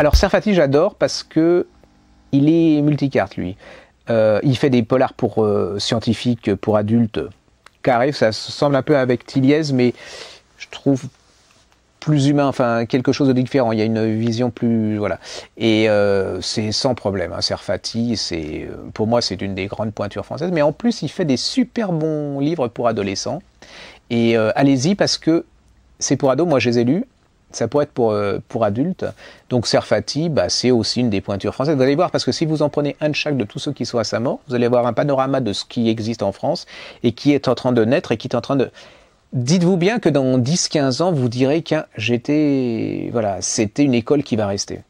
Alors Serfati, j'adore parce que il est multicarte, lui. Euh, il fait des polars pour euh, scientifiques, pour adultes. Carré, ça semble un peu avec Tiliez, mais je trouve plus humain, enfin quelque chose de différent. Il y a une vision plus voilà. Et euh, c'est sans problème. Hein. Serfati, c'est pour moi c'est une des grandes pointures françaises. Mais en plus, il fait des super bons livres pour adolescents. Et allez-y parce que c'est pour ados. Moi, je les ai lus ça pourrait être pour, euh, pour adultes. Donc Serfati, bah, c'est aussi une des pointures françaises. Vous allez voir, parce que si vous en prenez un de chaque de tous ceux qui sont à sa mort, vous allez voir un panorama de ce qui existe en France et qui est en train de naître et qui est en train de... Dites-vous bien que dans 10-15 ans, vous direz qu'un j'étais... Voilà, c'était une école qui va rester.